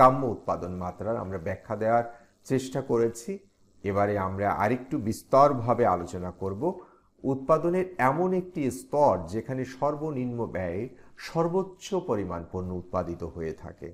কাম্য উৎপাদন মাত্রার আমরা ব্যাখ্যা দেওয়ার চেষ্টা করেছি এবারে আমরা আরেকটু বিস্তরভাবে আলোচনা করব উৎপাদনের এমন একটি স্তর যেখানে সর্বনিম্ন ব্যয়ে সর্বোচ্চ পরিমাণ পণ্য উৎপাদিত হয়ে থাকে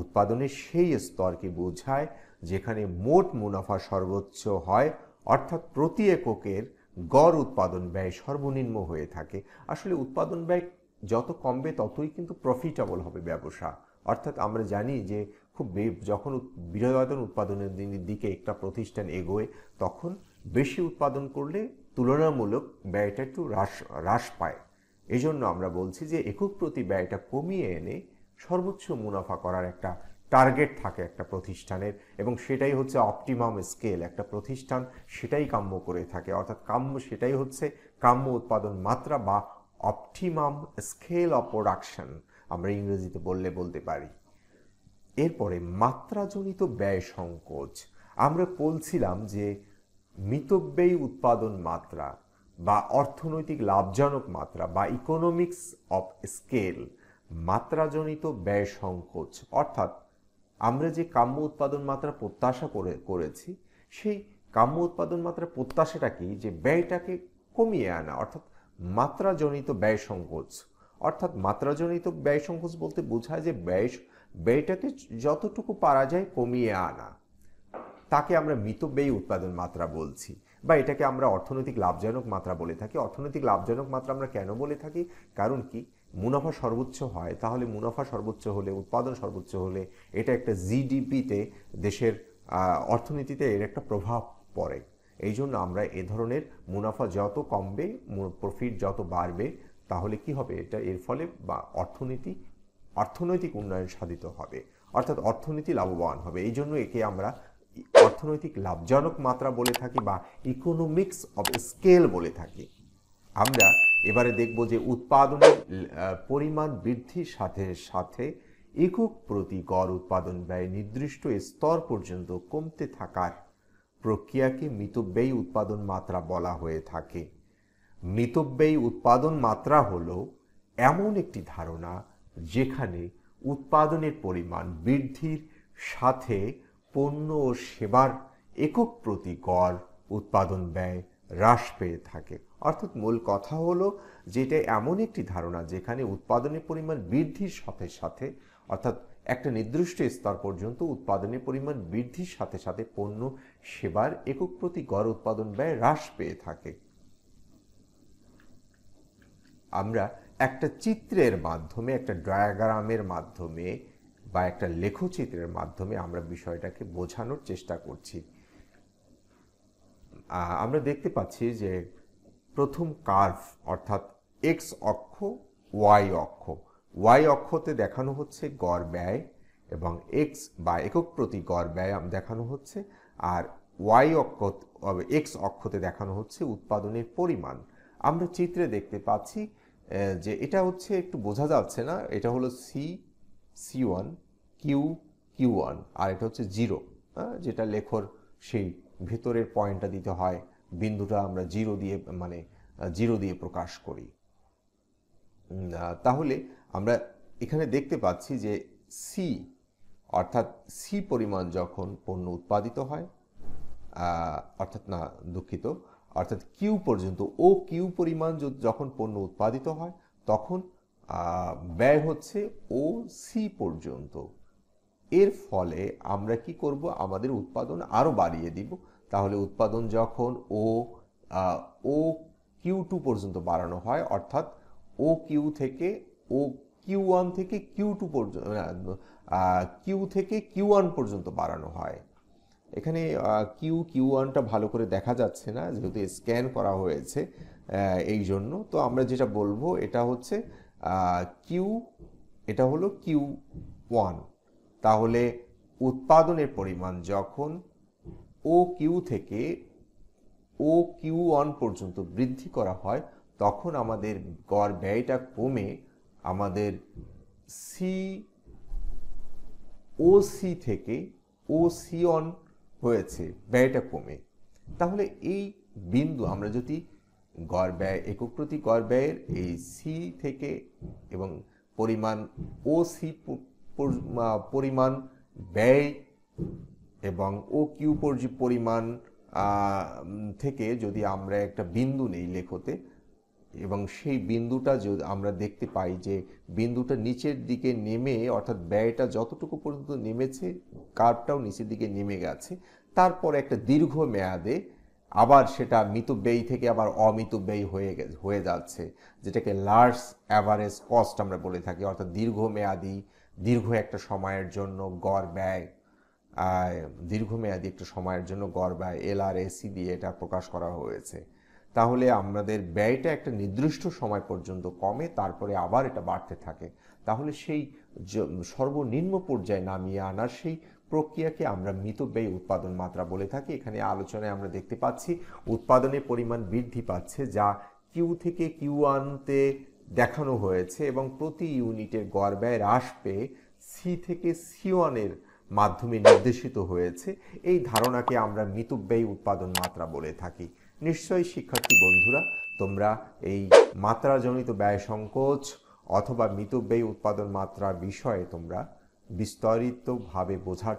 উৎপাদনের সেই স্তরকে বোঝায় যেখানে মোট মুনাফা সর্বোচ্চ হয় অর্থাৎ প্রতি এককের গড় উৎপাদন ব্যয় সর্বনিম্ন হয়ে থাকে আসলে উৎপাদন ব্যয় যত কমবে ততই কিন্তু প্রফিটেবল হবে ব্যবসা অর্থাৎ আমরা জানি যে খুব যখন বিনোদন উৎপাদনের দিকে একটা প্রতিষ্ঠান এগোয় তখন বেশি উৎপাদন করলে তুলনামূলক ব্যয়টা একটু হ্রাস হ্রাস পায় এজন্য আমরা বলছি যে একক প্রতি ব্যয়টা কমিয়ে এনে সর্বোচ্চ মুনাফা করার একটা টার্গেট থাকে একটা প্রতিষ্ঠানের এবং সেটাই হচ্ছে অপটিমাম স্কেল একটা প্রতিষ্ঠান সেটাই কাম্য করে থাকে অর্থাৎ কাম্য সেটাই হচ্ছে কাম্য উৎপাদন মাত্রা বা অপটিমাম স্কেল অফ প্রোডাকশন আমরা ইংরেজিতে বললে বলতে পারি এরপরে মাত্রাজনিত ব্যয় সংকোচ আমরা বলছিলাম যে মিতব্যয়ী উৎপাদন মাত্রা বা অর্থনৈতিক লাভজনক মাত্রা বা ইকোনমিক্স অফ স্কেল মাত্রাজনিত ব্যয় সংকোচ অর্থাৎ আমরা যে কাম্য উৎপাদন মাত্রা প্রত্যাশা করে করেছি সেই কাম্য উৎপাদন মাত্রা প্রত্যাশাটা কি যে ব্যয়টাকে কমিয়ে আনা অর্থাৎ মাত্রাজনিত ব্যয় সংকোচ অর্থাৎ মাত্রাজনিত ব্যয় সংকোচ বলতে বোঝায় যে ব্যয় ব্যয়টাকে যতটুকু পারা যায় কমিয়ে আনা তাকে আমরা মৃত ব্যয় উৎপাদন মাত্রা বলছি বা এটাকে আমরা অর্থনৈতিক লাভজনক মাত্রা বলে থাকি অর্থনৈতিক লাভজনক মাত্রা আমরা কেন বলে থাকি কারণ কি মুনাফা সর্বোচ্চ হয় তাহলে মুনাফা সর্বোচ্চ হলে উৎপাদন সর্বোচ্চ হলে এটা একটা জিডিপিতে দেশের অর্থনীতিতে এর একটা প্রভাব পড়ে এই জন্য আমরা এ ধরনের মুনাফা যত কমবে প্রফিট যত বাড়বে তাহলে কি হবে এটা এর ফলে বা অর্থনীতি অর্থনৈতিক উন্নয়ন সাধিত হবে অর্থাৎ অর্থনীতি লাভবান হবে এই জন্য একে আমরা অর্থনৈতিক লাভজনক মাত্রা বলে থাকি বা ইকোনমিক্স অফ স্কেল বলে থাকি আমরা এবারে দেখব যে উৎপাদনের পরিমাণ বৃদ্ধির সাথে সাথে একক প্রতি গড় উৎপাদন ব্যয় নির্দিষ্ট স্তর পর্যন্ত কমতে থাকার প্রক্রিয়াকে মিতব্যয়ী উৎপাদন মাত্রা বলা হয়ে থাকে মিতব্যয়ী উৎপাদন মাত্রা হল এমন একটি ধারণা যেখানে উৎপাদনের পরিমাণ বৃদ্ধির সাথে পণ্য ও সেবার একক প্রতি গড় উৎপাদন ব্যয় হ্রাস পেয়ে থাকে অর্থাৎ মূল কথা হলো যে এটা এমন একটি ধারণা যেখানে উৎপাদনের পরিমাণ বৃদ্ধির সাথে সাথে অর্থাৎ একটা নির্দিষ্ট স্তর পর্যন্ত উৎপাদনের পরিমাণ বৃদ্ধির সাথে সাথে পণ্য সেবার একক প্রতি গড় উৎপাদন ব্যয় হ্রাস পেয়ে থাকে আমরা একটা চিত্রের মাধ্যমে একটা ডায়াগ্রামের মাধ্যমে বা একটা লেখচিত্রের মাধ্যমে আমরা বিষয়টাকে বোঝানোর চেষ্টা করছি আমরা দেখতে পাচ্ছি যে প্রথম কার্ভ অর্থাৎ এক্স অক্ষ ওয়াই অক্ষ ওয়াই অক্ষতে দেখানো হচ্ছে গড় ব্যয় এবং এক্স বা একক প্রতি গড় ব্যয় দেখানো হচ্ছে আর ওয়াই অক্ষ এক্স অক্ষতে দেখানো হচ্ছে উৎপাদনের পরিমাণ আমরা চিত্রে দেখতে পাচ্ছি যে এটা হচ্ছে একটু বোঝা যাচ্ছে না এটা হলো C C one Q Q one আর এটা হচ্ছে জিরো হ্যাঁ? যেটা লেখর সেই ভেতরের পয়েন্টটা দিতে হয় বিন্দুটা আমরা জিরো দিয়ে মানে জিরো দিয়ে প্রকাশ করি তাহলে আমরা এখানে দেখতে পাচ্ছি যে সি অর্থাৎ সি পরিমাণ যখন পণ্য উৎপাদিত হয় অর্থাৎ না দুঃখিত অর্থাৎ কিউ পর্যন্ত ও কিউ পরিমাণ যখন পণ্য উৎপাদিত হয় তখন ব্যয় হচ্ছে ও সি পর্যন্ত এর ফলে আমরা কি করব আমাদের উৎপাদন আরও বাড়িয়ে দিব তাহলে উৎপাদন যখন ও ও কিউ টু পর্যন্ত বাড়ানো হয় অর্থাৎ ও কিউ থেকে ও কিউ ওয়ান থেকে কিউ টু পর্যন্ত কিউ থেকে কিউ ওয়ান পর্যন্ত বাড়ানো হয় এখানে কিউ কিউ ওয়ানটা ভালো করে দেখা যাচ্ছে না যেহেতু স্ক্যান করা হয়েছে এই জন্য তো আমরা যেটা বলবো এটা হচ্ছে কিউ এটা হলো কিউ ওয়ান তাহলে উৎপাদনের পরিমাণ যখন ও কিউ থেকে ও কিউ ওয়ান পর্যন্ত বৃদ্ধি করা হয় তখন আমাদের গড় ব্যয়টা কমে আমাদের সি ও সি থেকে ও সি ওয়ান হয়েছে ব্যয়টা কমে তাহলে এই বিন্দু আমরা যদি গড় ব্যয় একক প্রতি গড় ব্যয়ের এই সি থেকে এবং পরিমাণ ও সি পরিমাণ ব্যয় এবং ও কিউ পরিমাণ থেকে যদি আমরা একটা বিন্দু নেই লেখতে এবং সেই বিন্দুটা যদি আমরা দেখতে পাই যে বিন্দুটা নিচের দিকে নেমে অর্থাৎ ব্যয়টা যতটুকু পর্যন্ত নেমেছে কার্ভটাও নিচের দিকে নেমে গেছে তারপর একটা দীর্ঘ মেয়াদে আবার সেটা মিত ব্যয় থেকে আবার অমিত ব্যয় হয়ে হয়ে যাচ্ছে যেটাকে লার্জ অ্যাভারেজ কস্ট আমরা বলে থাকি অর্থাৎ দীর্ঘমেয়াদী দীর্ঘ একটা সময়ের জন্য গড় ব্যয় দীর্ঘমেয়াদী একটা সময়ের জন্য গড় ব্যয় এল আর এসি দিয়ে এটা প্রকাশ করা হয়েছে তাহলে আমাদের ব্যয়টা একটা নির্দিষ্ট সময় পর্যন্ত কমে তারপরে আবার এটা বাড়তে থাকে তাহলে সেই সর্বনিম্ন পর্যায়ে নামিয়ে আনার সেই প্রক্রিয়াকে আমরা ব্যয় উৎপাদন মাত্রা বলে থাকি এখানে আলোচনায় আমরা দেখতে পাচ্ছি উৎপাদনের পরিমাণ বৃদ্ধি পাচ্ছে যা কিউ থেকে কিউ আনতে দেখানো হয়েছে এবং প্রতি ইউনিটের গড় ব্যয় হ্রাস পেয়ে সি থেকে সি ওয়ানের মাধ্যমে নির্দেশিত হয়েছে এই ধারণাকে আমরা ব্যয় উৎপাদন মাত্রা বলে থাকি নিশ্চয়ই শিক্ষার্থী বন্ধুরা তোমরা এই মাত্রাজনিত ব্যয় সংকোচ অথবা মিতব্যয়ী উৎপাদন মাত্রা বিষয়ে তোমরা বিস্তারিতভাবে বোঝার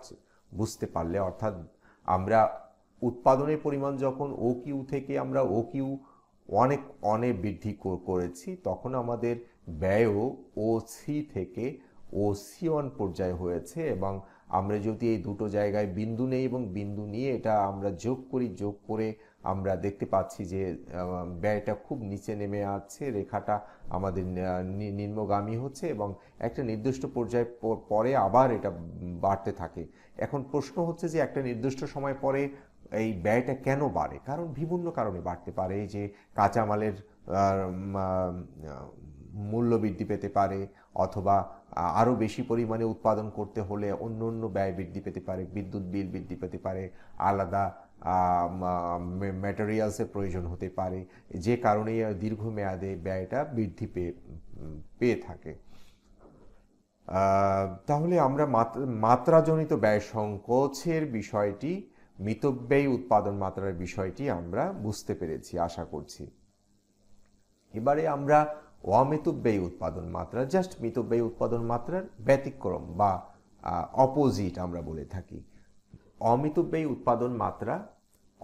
বুঝতে পারলে অর্থাৎ আমরা উৎপাদনের পরিমাণ যখন ও কিউ থেকে আমরা ও কিউ অনেক অনেক বৃদ্ধি করেছি তখন আমাদের ব্যয়ও ও সি থেকে ও সি ওয়ান পর্যায়ে হয়েছে এবং আমরা যদি এই দুটো জায়গায় বিন্দু নেই এবং বিন্দু নিয়ে এটা আমরা যোগ করি যোগ করে আমরা দেখতে পাচ্ছি যে ব্যয়টা খুব নিচে নেমে আসছে রেখাটা আমাদের নিম্নগামী হচ্ছে এবং একটা নির্দিষ্ট পর্যায়ে পরে আবার এটা বাড়তে থাকে এখন প্রশ্ন হচ্ছে যে একটা নির্দিষ্ট সময় পরে এই ব্যয়টা কেন বাড়ে কারণ বিভিন্ন কারণে বাড়তে পারে যে কাঁচামালের মূল্য বৃদ্ধি পেতে পারে অথবা আরও বেশি পরিমাণে উৎপাদন করতে হলে অন্য অন্য ব্যয় বৃদ্ধি পেতে পারে বিদ্যুৎ বিল বৃদ্ধি পেতে পারে আলাদা ম্যাটেরিয়ালসের প্রয়োজন হতে পারে যে কারণে দীর্ঘমেয়াদে ব্যয়টা বৃদ্ধি পেয়ে পেয়ে থাকে তাহলে আমরা মাত্রাজনিত ব্যয় সংকোচের বিষয়টি মিতব্যয়ী উৎপাদন মাত্রার বিষয়টি আমরা বুঝতে পেরেছি আশা করছি এবারে আমরা অমিতব্যয়ী উৎপাদন মাত্রা জাস্ট মিতব্যয়ী উৎপাদন মাত্রার ব্যতিক্রম বা অপোজিট আমরা বলে থাকি অমিতব্যয়ী উৎপাদন মাত্রা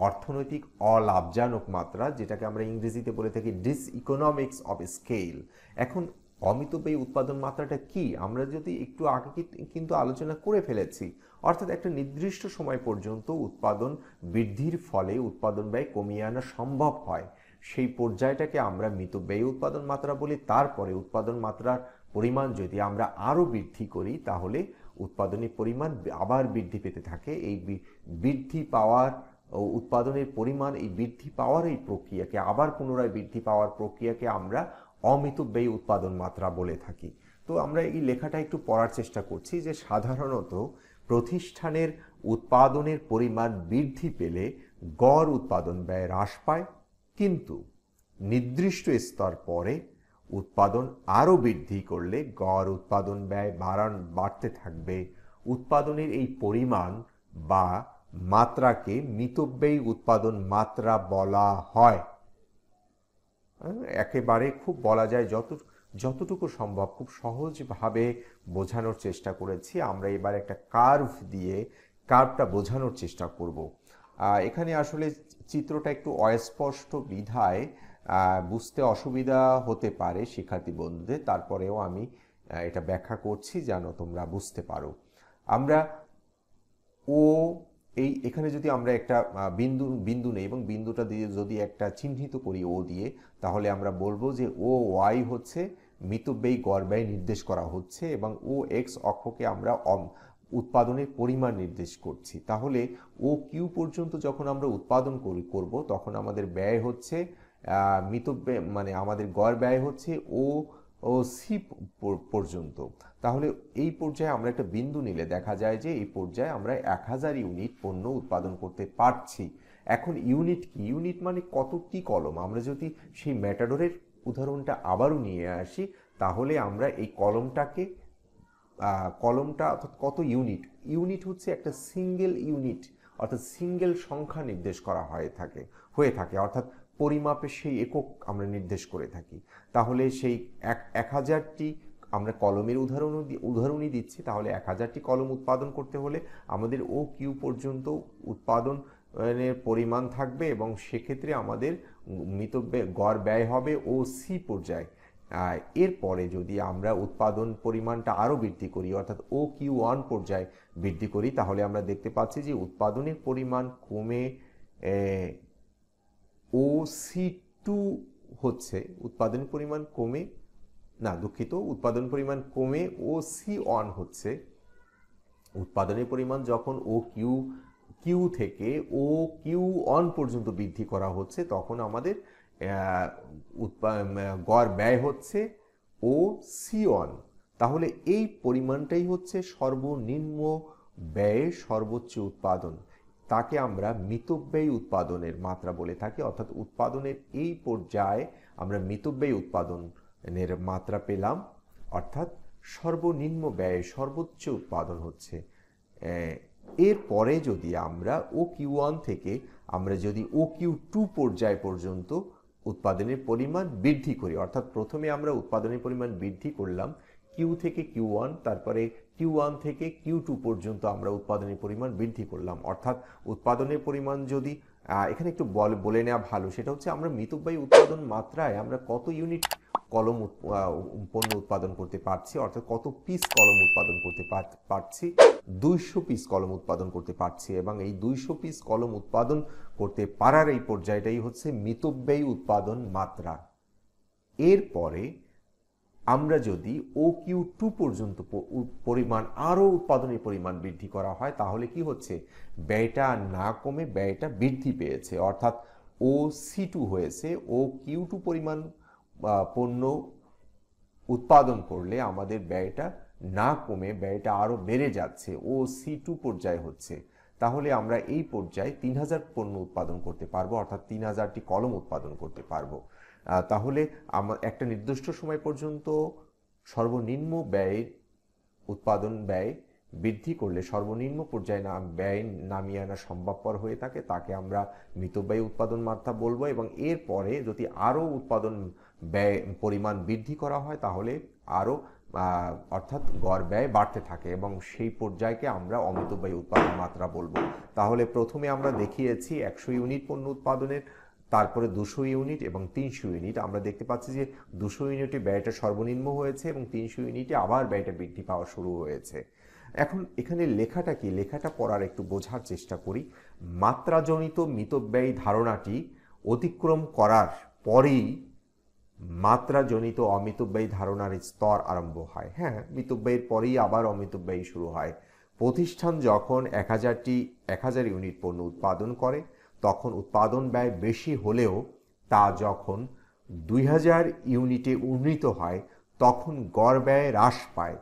অর্থনৈতিক অলাভজনক মাত্রা যেটাকে আমরা ইংরেজিতে বলে থাকি ডিস ইকোনমিক্স অফ স্কেল এখন অমিতব্যয়ী উৎপাদন মাত্রাটা কি আমরা যদি একটু আগে কিন্তু আলোচনা করে ফেলেছি অর্থাৎ একটা নির্দিষ্ট সময় পর্যন্ত উৎপাদন বৃদ্ধির ফলে উৎপাদন ব্যয় কমিয়ে আনা সম্ভব হয় সেই পর্যায়টাকে আমরা ব্যয় উৎপাদন মাত্রা বলি তারপরে উৎপাদন মাত্রার পরিমাণ যদি আমরা আরও বৃদ্ধি করি তাহলে উৎপাদনের পরিমাণ আবার বৃদ্ধি পেতে থাকে এই বৃদ্ধি পাওয়ার উৎপাদনের পরিমাণ এই বৃদ্ধি পাওয়ার এই প্রক্রিয়াকে আবার পুনরায় বৃদ্ধি পাওয়ার প্রক্রিয়াকে আমরা অমিত ব্যয় উৎপাদন মাত্রা বলে থাকি তো আমরা এই লেখাটা একটু পড়ার চেষ্টা করছি যে সাধারণত প্রতিষ্ঠানের উৎপাদনের পরিমাণ বৃদ্ধি পেলে গড় উৎপাদন ব্যয় হ্রাস পায় কিন্তু নির্দিষ্ট স্তর পরে উৎপাদন আরও বৃদ্ধি করলে গড় উৎপাদন ব্যয় বাড়ান বাড়তে থাকবে উৎপাদনের এই পরিমাণ বা মাত্রাকে মিতব্যয়ী উৎপাদন মাত্রা বলা হয় হ্যাঁ, একেবারে খুব বলা যায় যত যতটুকু সম্ভব খুব সহজভাবে বোঝানোর চেষ্টা করেছি আমরা এবার একটা কার্ভ দিয়ে কার্ভটা বোঝানোর চেষ্টা করব এখানে আসলে চিত্রটা একটু অস্পষ্ট বিধায় বুঝতে অসুবিধা হতে পারে শিক্ষার্থী বন্ধুদের তারপরেও আমি এটা ব্যাখ্যা করছি যেন তোমরা বুঝতে পারো আমরা ও এই এখানে যদি আমরা একটা বিন্দু বিন্দু নেই এবং বিন্দুটা দিয়ে যদি একটা চিহ্নিত করি ও দিয়ে তাহলে আমরা বলবো যে ও ওয়াই হচ্ছে মিতব্যয়ী গড় ব্যয় নির্দেশ করা হচ্ছে এবং ও এক্স অক্ষকে আমরা উৎপাদনের পরিমাণ নির্দেশ করছি তাহলে ও কিউ পর্যন্ত যখন আমরা উৎপাদন করি করবো তখন আমাদের ব্যয় হচ্ছে মিতব্যয় মানে আমাদের গড় ব্যয় হচ্ছে ও ও সি পর্যন্ত তাহলে এই পর্যায়ে আমরা একটা বিন্দু নিলে দেখা যায় যে এই পর্যায়ে আমরা এক হাজার ইউনিট পণ্য উৎপাদন করতে পারছি এখন ইউনিট কি ইউনিট মানে কতটি কলম আমরা যদি সেই ম্যাটাডোরের উদাহরণটা আবারও নিয়ে আসি তাহলে আমরা এই কলমটাকে কলমটা অর্থাৎ কত ইউনিট ইউনিট হচ্ছে একটা সিঙ্গেল ইউনিট অর্থাৎ সিঙ্গেল সংখ্যা নির্দেশ করা হয়ে থাকে হয়ে থাকে অর্থাৎ পরিমাপে সেই একক আমরা নির্দেশ করে থাকি তাহলে সেই এক এক হাজারটি আমরা কলমের উদাহরণ উদাহরণই দিচ্ছি তাহলে এক হাজারটি কলম উৎপাদন করতে হলে আমাদের ও কিউ পর্যন্ত উৎপাদন এর পরিমাণ থাকবে এবং সেক্ষেত্রে আমাদের মিত গড় ব্যয় হবে ও সি পর্যায়ে এরপরে যদি আমরা উৎপাদন পরিমাণটা আরও বৃদ্ধি করি অর্থাৎ ও কিউ ওয়ান পর্যায়ে বৃদ্ধি করি তাহলে আমরা দেখতে পাচ্ছি যে উৎপাদনের পরিমাণ কমে ও সি টু হচ্ছে উৎপাদন পরিমাণ কমে না দুঃখিত উৎপাদন পরিমাণ কমে ও সি অন হচ্ছে উৎপাদনের পরিমাণ যখন ও কিউ কিউ থেকে ও কিউ অন পর্যন্ত বৃদ্ধি করা হচ্ছে তখন আমাদের গড় ব্যয় হচ্ছে ও সি অন তাহলে এই পরিমাণটাই হচ্ছে সর্বনিম্ন ব্যয়ের সর্বোচ্চ উৎপাদন তাকে আমরা মিতব্যয়ী উৎপাদনের মাত্রা বলে থাকি অর্থাৎ উৎপাদনের এই পর্যায়ে আমরা মিতব্যয়ী উৎপাদনের মাত্রা পেলাম অর্থাৎ সর্বনিম্ন ব্যয়ে সর্বোচ্চ উৎপাদন হচ্ছে এরপরে যদি আমরা ও কিউ ওয়ান থেকে আমরা যদি ও কিউ টু পর্যায় পর্যন্ত উৎপাদনের পরিমাণ বৃদ্ধি করি অর্থাৎ প্রথমে আমরা উৎপাদনের পরিমাণ বৃদ্ধি করলাম কিউ থেকে কিউ ওয়ান তারপরে কিউ ওয়ান থেকে কিউ টু পর্যন্ত আমরা উৎপাদনের পরিমাণ বৃদ্ধি করলাম অর্থাৎ উৎপাদনের পরিমাণ যদি এখানে একটু বলে নেওয়া ভালো সেটা হচ্ছে আমরা মিতব্যয়ী উৎপাদন মাত্রায় আমরা কত ইউনিট কলম পণ্য উৎপাদন করতে পারছি অর্থাৎ কত পিস কলম উৎপাদন করতে পারছি দুইশো পিস কলম উৎপাদন করতে পারছি এবং এই দুইশো পিস কলম উৎপাদন করতে পারার এই পর্যায়টাই হচ্ছে মিতব্যয়ী উৎপাদন মাত্রা এরপরে আমরা যদি ও কিউ টু পর্যন্ত পরিমাণ আরও উৎপাদনের পরিমাণ বৃদ্ধি করা হয় তাহলে কি হচ্ছে ব্যয়টা না কমে ব্যয়টা বৃদ্ধি পেয়েছে অর্থাৎ ও সি টু হয়েছে ও কিউ টু পরিমাণ পণ্য উৎপাদন করলে আমাদের ব্যয়টা না কমে ব্যয়টা আরও বেড়ে যাচ্ছে ও সি টু পর্যায়ে হচ্ছে তাহলে আমরা এই পর্যায়ে তিন হাজার পণ্য উৎপাদন করতে পারবো অর্থাৎ তিন হাজারটি কলম উৎপাদন করতে পারবো তাহলে আমার একটা নির্দিষ্ট সময় পর্যন্ত সর্বনিম্ন ব্যয়ের উৎপাদন ব্যয় বৃদ্ধি করলে সর্বনিম্ন পর্যায়ে না ব্যয় নামিয়ে আনা সম্ভবপর হয়ে থাকে তাকে আমরা মৃত ব্যয় উৎপাদন মাত্রা বলবো এবং এরপরে যদি আরও উৎপাদন ব্যয় পরিমাণ বৃদ্ধি করা হয় তাহলে আরও অর্থাৎ গড় ব্যয় বাড়তে থাকে এবং সেই পর্যায়কে আমরা অমিতব্যয় উৎপাদন মাত্রা বলবো তাহলে প্রথমে আমরা দেখিয়েছি একশো ইউনিট পণ্য উৎপাদনের তারপরে দুশো ইউনিট এবং তিনশো ইউনিট আমরা দেখতে পাচ্ছি যে দুশো ইউনিটে ব্যয়টা সর্বনিম্ন হয়েছে এবং তিনশো ইউনিটে আবার ব্যয়টা বৃদ্ধি পাওয়া শুরু হয়েছে এখন এখানে লেখাটা কি লেখাটা পড়ার একটু বোঝার চেষ্টা করি মাত্রাজনিত মিতব্যয়ী ধারণাটি অতিক্রম করার পরেই মাত্রাজনিত অমিতব্যয়ী ধারণার স্তর আরম্ভ হয় হ্যাঁ মিতব্যয়ের পরেই আবার অমিতব্যয়ী শুরু হয় প্রতিষ্ঠান যখন এক হাজারটি এক হাজার ইউনিট পণ্য উৎপাদন করে তখন উৎপাদন ব্যয় বেশি হলেও তা যখন দুই হাজার ইউনিটে উন্নীত হয় তখন গড় ব্যয় হ্রাস পায়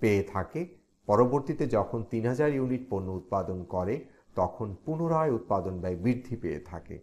পেয়ে থাকে পরবর্তীতে যখন তিন হাজার ইউনিট পণ্য উৎপাদন করে তখন পুনরায় উৎপাদন ব্যয় বৃদ্ধি পেয়ে থাকে